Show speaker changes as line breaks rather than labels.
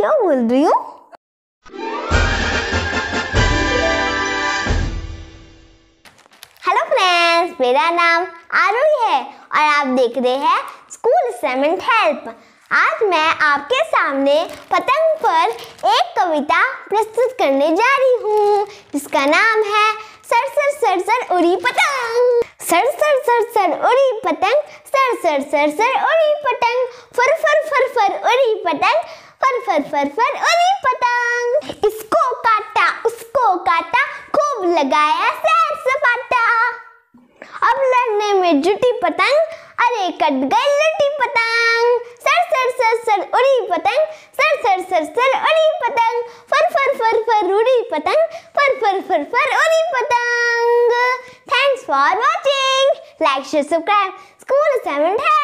क्या बोल रही हूँ हेलो फ्रेंड्स मेरा नाम आरुई है और आप देख रहे हैं स्कूल सेमेंट हेल्प आज मैं आपके सामने पतंग पर एक कविता प्रस्तुत करने जा रही हूँ जिसका नाम है सर सर सर सर उड़ी पतंग सर सर सर सर उड़ी पतंग सर सर सर सर उड़ी पतंग फर फर फर फर उड़ी पतंग फर फर फर उड़ी पतंग इसको काटा उसको काटा खूब लगाया सैर सपाटा अब लड़ने में जुटी पतंग अरे कट गई लुटी पतंग सर सर सर सर उड़ी पतंग सर सर सर सर उड़ी पतंग फर फर फर फर उड़ी पतंग फर फर फर फर उड़ी पतंग thanks for watching like share subscribe school assignment है